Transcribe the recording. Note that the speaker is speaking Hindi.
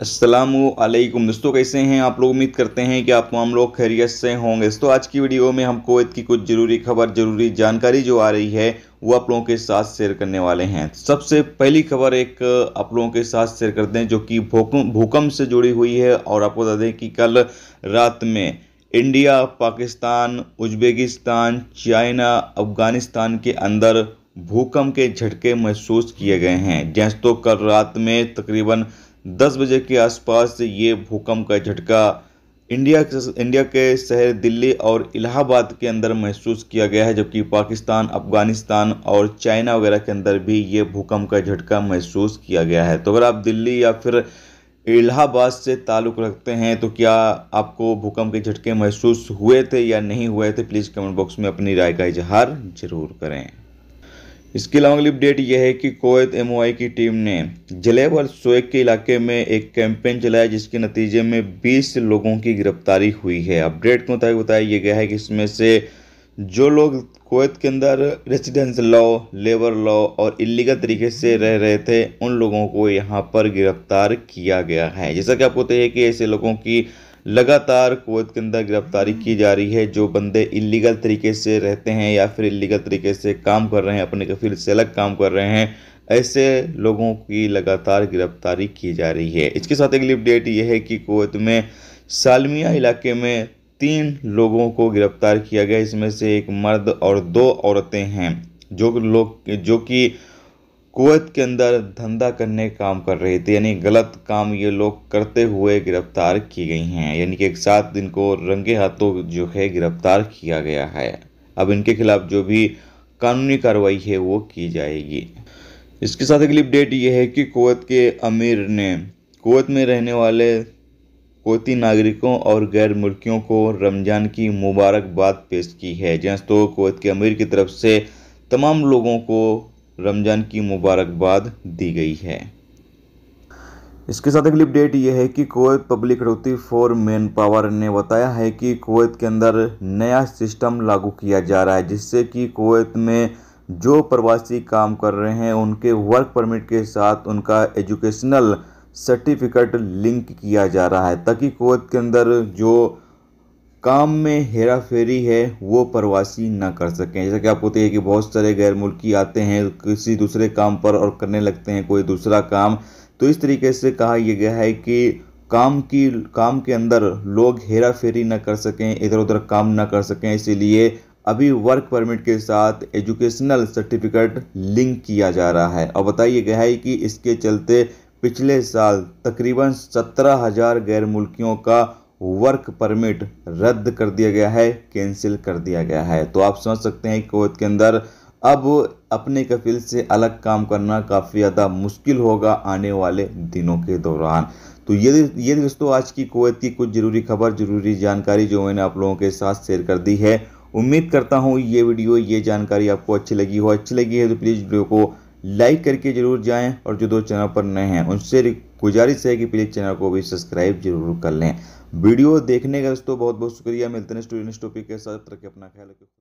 असलम दोस्तों कैसे हैं आप लोग उम्मीद करते हैं कि आप तमाम लोग खैरियत से होंगे दोस्तों आज की वीडियो में हम कोवैत की कुछ ज़रूरी खबर ज़रूरी जानकारी जो आ रही है वो आप लोगों के साथ शेयर करने वाले हैं सबसे पहली खबर एक आप लोगों के साथ शेयर करते हैं जो कि भूकंप से जुड़ी हुई है और आपको बता दें कि कल रात में India Pakistan Uzbekistan China Afghanistan के अंदर भूकंप के झटके महसूस किए गए हैं जैसे तो कल रात में तकरीबन 10 बजे के आसपास ये भूकंप का झटका इंडिया इंडिया के शहर दिल्ली और इलाहाबाद के अंदर महसूस किया गया है जबकि पाकिस्तान अफगानिस्तान और चाइना वगैरह के अंदर भी ये भूकंप का झटका महसूस किया गया है तो अगर आप दिल्ली या फिर इलाहाबाद से ताल्लुक़ रखते हैं तो क्या आपको भूकंप के झटके महसूस हुए थे या नहीं हुए थे प्लीज़ कमेंट बॉक्स में अपनी राय का इजहार ज़रूर करें इसके अलावा अगली अपडेट यह है कि कोवैत एम की टीम ने जलेब और सोएक के इलाके में एक कैंपेन चलाया जिसके नतीजे में 20 लोगों की गिरफ्तारी हुई है अपडेट के मुताबिक बताया गया है कि इसमें से जो लोग कोवैत के अंदर रेसिडेंस लॉ लेबर लॉ और इलीगल तरीके से रह रहे थे उन लोगों को यहाँ पर गिरफ्तार किया गया है जैसा कि आपको बताइए कि ऐसे लोगों की लगातार कुवैत के अंदर गिरफ्तारी की जा रही है जो बंदे इलीगल तरीके से रहते हैं या फिर इलीगल तरीके से काम कर रहे हैं अपने कफील से अलग काम कर रहे हैं ऐसे लोगों की लगातार गिरफ्तारी की जा रही है इसके साथ अगली अपडेट यह है कि कुवैत में सालमिया इलाके में तीन लोगों को गिरफ्तार किया गया इसमें से एक मर्द और दो औरतें हैं जो लोग जो कि कुवैत के अंदर धंधा करने काम कर रहे थे यानी गलत काम ये लोग करते हुए गिरफ्तार की गई हैं यानी कि एक साथ इनको रंगे हाथों जो है गिरफ्तार किया गया है अब इनके खिलाफ जो भी कानूनी कार्रवाई है वो की जाएगी इसके साथ अगली अपडेट ये है कि कुवैत के अमीर ने कुवैत में रहने वाले कोती नागरिकों और गैर मुल्कियों को रमज़ान की मुबारकबाद पेश की है जैसे तो कुवैत के अमीर की तरफ से तमाम लोगों को रमज़ान की मुबारकबाद दी गई है इसके साथ अगली अपडेट यह है कि कुवैत पब्लिक रोती फॉर मैन पावर ने बताया है कि कुवैत के अंदर नया सिस्टम लागू किया जा रहा है जिससे कि कोवैत में जो प्रवासी काम कर रहे हैं उनके वर्क परमिट के साथ उनका एजुकेशनल सर्टिफिकेट लिंक किया जा रहा है ताकि कोवैत के अंदर जो काम में हेरा फेरी है वो प्रवासी ना कर सकें जैसा कि आपको पता है कि बहुत सारे गैर मुल्की आते हैं किसी दूसरे काम पर और करने लगते हैं कोई दूसरा काम तो इस तरीके से कहा यह गया है कि काम की काम के अंदर लोग हेरा फेरी ना कर सकें इधर उधर काम ना कर सकें इसीलिए अभी वर्क परमिट के साथ एजुकेशनल सर्टिफिकेट लिंक किया जा रहा है और बताइए गया है कि इसके चलते पिछले साल तकरीबन सत्रह हज़ार गैर मुल्कियों का वर्क परमिट रद्द कर दिया गया है कैंसिल कर दिया गया है तो आप समझ सकते हैं कुवैत के अंदर अब अपने कफिल से अलग काम करना काफ़ी ज़्यादा मुश्किल होगा आने वाले दिनों के दौरान तो ये ये दोस्तों आज की कुवैत की कुछ ज़रूरी खबर ज़रूरी जानकारी जो मैंने आप लोगों के साथ शेयर कर दी है उम्मीद करता हूँ ये वीडियो ये जानकारी आपको अच्छी लगी हो अच्छी लगी है तो प्लीज़ वीडियो को लाइक करके ज़रूर जाएं और जो दो चैनल पर नए हैं उनसे गुजारिश है कि प्लीज़ चैनल को भी सब्सक्राइब जरूर कर लें वीडियो देखने का दोस्तों बहुत बहुत शुक्रिया मिलते हैं स्टूडेंट्स टॉपिक के साथ रखें अपना ख्याल रखें